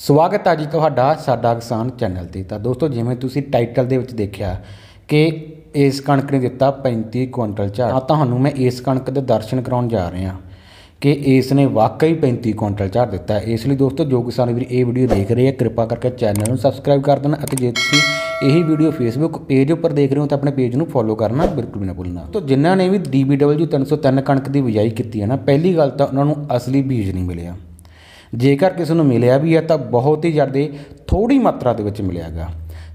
ਸਵਾਗਤ ਹੈ ਜੀ ਤੁਹਾਡਾ ਸਾਡਾ ਕਿਸਾਨ ਚੈਨਲ ਤੇ ਤਾਂ ਦੋਸਤੋ ਜਿਵੇਂ ਤੁਸੀਂ ਟਾਈਟਲ ਦੇ ਵਿੱਚ ਦੇਖਿਆ ਕਿ ਇਸ ਕਣਕ ਨੇ ਦਿੱਤਾ 35 ਕੁਇੰਟਲ ਝਾੜ ਤਾਂ ਤੁਹਾਨੂੰ ਮੈਂ ਇਸ ਕਣਕ ਦੇ ਦਰਸ਼ਨ ਕਰਾਉਣ ਜਾ ਰਿਹਾ ਕਿ ਇਸ ਨੇ ਵਾਕਈ 35 ਕੁਇੰਟਲ ਝਾੜ ਦਿੱਤਾ ਇਸ ਲਈ ਦੋਸਤੋ ਜੋ ਕਿਸਾਨ ਵੀਰ ਇਹ ਵੀਡੀਓ ਦੇਖ ਰਹੇ ਆ ਕਿਰਪਾ ਕਰਕੇ ਚੈਨਲ ਨੂੰ ਸਬਸਕ੍ਰਾਈਬ ਕਰ ਦੇਣਾ ਅਤੇ ਜੇ ਤੁਸੀਂ ਇਹ ਵੀਡੀਓ ਫੇਸਬੁੱਕ ਪੇਜ ਉੱਪਰ ਦੇਖ ਰਹੇ ਹੋ ਤਾਂ ਆਪਣੇ ਪੇਜ ਨੂੰ ਫੋਲੋ ਕਰਨਾ ਬਿਲਕੁਲ ਵੀ ਨਾ ਭੁੱਲਣਾ ਤਾਂ ਜਿਨ੍ਹਾਂ ਨੇ ਵੀ DBW 303 ਕਣਕ ਦੀ ਬਿਜਾਈ ਕੀਤੀ ਹੈ ਨਾ ਪਹਿਲੀ ਗੱਲ ਤਾਂ ਉਹਨਾਂ ਨੂੰ ਅਸਲੀ ਬੀਜ ਨਹੀਂ ਮਿਲਿਆ ਜੇਕਰ ਕਿਸੇ ਨੂੰ ਮਿਲਿਆ ਵੀ ਹੈ ਤਾਂ ਬਹੁਤ ਹੀ ਜ਼ਿਆਦਾ ਥੋੜੀ ਮਾਤਰਾ ਦੇ ਵਿੱਚ ਮਿਲਿਆਗਾ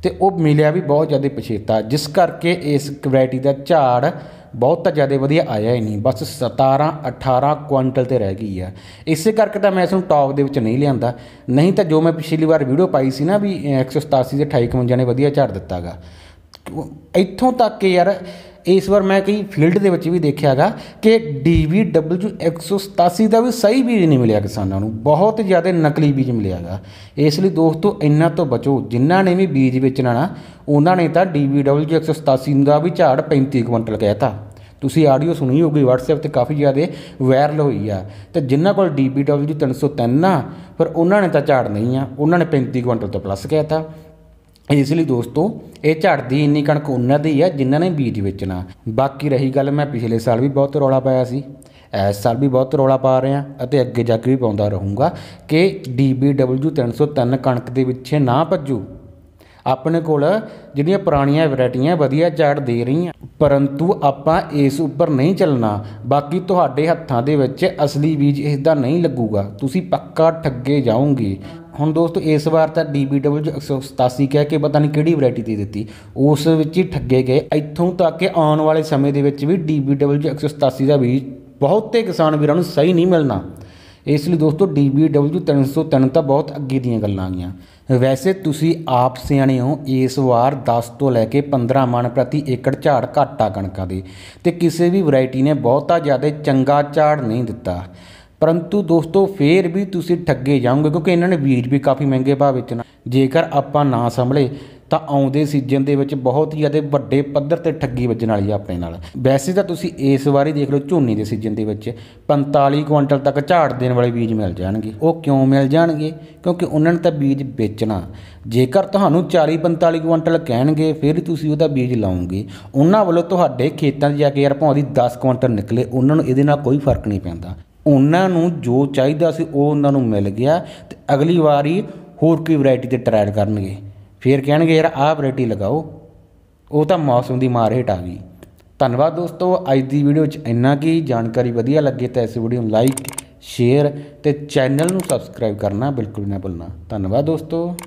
ਤੇ ਉਹ ਮਿਲਿਆ ਵੀ ਬਹੁਤ ਜ਼ਿਆਦਾ ਪਛੇਤਾ ਜਿਸ ਕਰਕੇ ਇਸ ਵੈਰਾਈਟੀ ਦਾ ਝਾੜ ਬਹੁਤ ਜ਼ਿਆਦਾ ਵਧੀਆ ਆਇਆ ਹੀ ਨਹੀਂ ਬਸ 17 18 ਕੁਇੰਟਲ ਤੇ ਰਹਿ ਗਈ ਆ ਇਸੇ ਕਰਕੇ ਤਾਂ ਮੈਂ ਇਸ ਨੂੰ ਟੌਪ ਦੇ ਵਿੱਚ ਨਹੀਂ ਲਿਆਂਦਾ ਨਹੀਂ ਤਾਂ ਜੋ ਮੈਂ ਪਿਛਲੀ ਵਾਰ ਵੀਡੀਓ ਪਾਈ ਸੀ ਨਾ ਵੀ 187 ਦੇ 28 ਨੇ ਵਧੀਆ ਝਾੜ ਦਿੱਤਾਗਾ ਇੱਥੋਂ ਤੱਕ ਯਾਰ ਇਸ ਵਾਰ ਮੈਂ ਕਈ ਫੀਲਡ ਦੇ ਵਿੱਚ ਵੀ ਦੇਖਿਆਗਾ ਕਿ DVW 187 ਦਾ ਵੀ ਸਹੀ ਬੀਜ ਨਹੀਂ ਮਿਲਿਆ ਕਿਸਾਨਾਂ ਨੂੰ ਬਹੁਤ ਜ਼ਿਆਦਾ ਨਕਲੀ ਬੀਜ ਮਿਲਿਆਗਾ ਇਸ ਲਈ ਦੋਸਤੋ ਇੰਨਾ ਤੋਂ ਬਚੋ ਜਿਨ੍ਹਾਂ ਨੇ ਵੀ ਬੀਜ ਵੇਚਣਾ ਨਾ ਉਹਨਾਂ ਨੇ ਤਾਂ DVW 187 ਦਾ ਵੀ ਝਾੜ 35 ਕੁਇੰਟਲ ਕਹਿਤਾ ਤੁਸੀਂ ਆਡੀਓ ਸੁਣੀ ਹੋਗੀ WhatsApp ਤੇ ਕਾਫੀ ਜ਼ਿਆਦਾ ਵਾਇਰਲ ਹੋਈ ਆ ਤੇ ਜਿਨ੍ਹਾਂ ਕੋਲ DBW 303 ਨਾ ਪਰ ਉਹਨਾਂ ਨੇ ਤਾਂ ਝਾੜ ਨਹੀਂ ਆ ਉਹਨਾਂ ਨੇ 35 ਕੁਇੰਟਲ ਤੋਂ ਪਲੱਸ ਕਹਿਤਾ ਇਸ ਲਈ ਦੋਸਤੋ ਇਹ ਝੜਦੀ ਇੰਨੀ ਕਣਕ ਉਹਨਾਂ ਦੀ ਹੈ ਜਿਨ੍ਹਾਂ ਨੇ ਬੀਜ ਵੇਚਣਾ ਬਾਕੀ ਰਹੀ ਗੱਲ ਮੈਂ ਪਿਛਲੇ ਸਾਲ ਵੀ ਬਹੁਤ ਰੌਲਾ ਪਾਇਆ ਸੀ ਇਸ ਸਾਲ ਵੀ ਬਹੁਤ ਰੌਲਾ ਪਾ ਰਹੇ ਆ ਅਤੇ ਅੱਗੇ ਜਾ ਕੇ ਵੀ ਪਾਉਂਦਾ ਰਹੂੰਗਾ ਕਿ DBW 303 ਕਣਕ ਦੇ ਵਿੱਚੇ ਨਾ ਭੱਜੂ ਆਪਣੇ ਕੋਲ ਜਿਹੜੀਆਂ ਪੁਰਾਣੀਆਂ ਵੈਰਾਈਟੀਆਂ ਵਧੀਆ ਝਾੜ ਦੇ ਰਹੀਆਂ ਪਰੰਤੂ ਆਪਾਂ ਇਸ ਉੱਪਰ ਨਹੀਂ ਚੱਲਣਾ ਬਾਕੀ ਤੁਹਾਡੇ ਹੱਥਾਂ ਦੇ ਵਿੱਚ ਅਸਲੀ ਬੀਜ ਇਸ ਦਾ ਨਹੀਂ ਲੱਗੂਗਾ ਤੁਸੀਂ ਪੱਕਾ ਠੱਗੇ ਜਾਓਗੇ ਹੁਣ ਦੋਸਤੋ ਇਸ ਵਾਰ ਤਾਂ DBW 187 ਕਹਿ ਕੇ ਪਤਾ ਨਹੀਂ ਕਿਹੜੀ ਵੈਰਾਈਟੀ ਦੇ ਦਿੱਤੀ ਉਸ ਵਿੱਚ ਹੀ ਠੱਗੇ ਗਏ ਇੱਥੋਂ ਤੱਕ ਕਿ ਆਉਣ ਵਾਲੇ ਸਮੇਂ ਦੇ ਵਿੱਚ ਵੀ DBW 187 ਦਾ ਬੀਜ ਬਹੁਤੇ ਕਿਸਾਨ ਵੀਰਾਂ ਨੂੰ ਸਹੀ ਨਹੀਂ ਮਿਲਣਾ ਇਸ ਲਈ ਦੋਸਤੋ DBW 303 ਤਾਂ ਬਹੁਤ ਅੱਗੇ ਦੀਆਂ ਗੱਲਾਂ ਆ ਗਈਆਂ ਵੈਸੇ ਤੁਸੀਂ ਆਪ ਸਿਆਣੇ ਹੋ ਇਸ ਵਾਰ 10 ਤੋਂ ਲੈ ਕੇ 15 ਮਣ ਪ੍ਰਤੀ ਏਕੜ ਝਾੜ ਘਾਟਾ ਕਣਕਾਂ ਦੇ ਤੇ ਕਿਸੇ ਵੀ ਵੈਰਾਈਟੀ ਨੇ ਬਹੁਤਾ ਜ਼ਿਆਦਾ ਚੰਗਾ ਝਾੜ ਨਹੀਂ ਦਿੱਤਾ ਪਰੰਤੂ ਦੋਸਤੋ ਫੇਰ ਵੀ ਤੁਸੀਂ ਠੱਗੇ ਜਾਓਗੇ ਕਿਉਂਕਿ ਇਹਨਾਂ ਨੇ ਬੀਜ ਵੀ ਕਾਫੀ ਮਹਿੰਗੇ ਭਾਅ ਵੇਚਣਾ ਜੇਕਰ ਆਪਾਂ ਨਾ ਸੰਭਲੇ ਤਾਂ ਆਉਂਦੇ ਸੀਜ਼ਨ ਦੇ ਵਿੱਚ ਬਹੁਤ ਹੀ ਜ਼ਿਆਦਾ ਵੱਡੇ ਪੱਧਰ ਤੇ ਠੱਗੀ ਵੱਜਣ ਵਾਲੀ ਆ ਆਪਣੇ ਨਾਲ ਵੈਸੇ ਤਾਂ ਤੁਸੀਂ ਇਸ ਵਾਰੀ ਦੇਖ ਲਓ ਝੋਨੇ ਦੇ ਸੀਜ਼ਨ ਦੇ ਵਿੱਚ 45 ਕੁਇੰਟਲ ਤੱਕ ਝਾੜ ਦੇਣ ਵਾਲੇ ਬੀਜ ਮਿਲ ਜਾਣਗੇ ਉਹ ਕਿਉਂ ਮਿਲ ਜਾਣਗੇ ਕਿਉਂਕਿ ਉਹਨਾਂ ਨੇ ਤਾਂ ਬੀਜ ਵੇਚਣਾ ਜੇਕਰ ਤੁਹਾਨੂੰ 40 45 ਕੁਇੰਟਲ ਕਹਿਣਗੇ ਫਿਰ ਤੁਸੀਂ ਉਹਦਾ ਬੀਜ ਲਾਉਂਗੇ ਉਹਨਾਂ ਵੱਲੋਂ ਤੁਹਾਡੇ ਖੇਤਾਂ 'ਚ ਜਾ ਕੇ ਯਾਰ ਭਾਵੇਂ 10 ਕੁਇੰਟਲ ਨਿਕਲੇ ਉਹਨਾਂ ਨੂੰ ਇਹਦੇ ਨਾਲ ਕੋਈ ਫਰਕ ਨਹੀਂ ਪੈਂਦਾ ਉਹਨਾਂ ਨੂੰ ਜੋ ਚਾਹੀਦਾ ਸੀ ਉਹ ਉਹਨਾਂ ਨੂੰ ਮਿਲ ਗਿਆ ਤੇ ਅਗਲੀ ਵਾਰੀ ਹੋਰ ਕੋਈ ਵੈਰਾਈਟੀ ਤੇ ਟ੍ਰਾਇਲ ਕਰਨਗੇ ਫੇਰ ਕਹਿਣਗੇ ਯਾਰ ਆਹ ਵੈਰਾਈਟੀ ਲਗਾਓ ਉਹ ਤਾਂ ਮੌਸਮ ਦੀ ਮਾਰ ਹੇਟ ਆ ਗਈ ਧੰਨਵਾਦ ਦੋਸਤੋ ਅੱਜ ਦੀ ਵੀਡੀਓ 'ਚ ਇੰਨਾ ਕੀ ਜਾਣਕਾਰੀ ਵਧੀਆ ਲੱਗੇ ਤਾਂ ਇਸ ਵੀਡੀਓ ਨੂੰ ਲਾਈਕ ਸ਼ੇਅਰ ਤੇ ਚੈਨਲ ਨੂੰ ਸਬਸਕ੍ਰਾਈਬ ਕਰਨਾ ਬਿਲਕੁਲ ਨਾ ਭੁੱਲਣਾ ਧੰਨਵਾਦ ਦੋਸਤੋ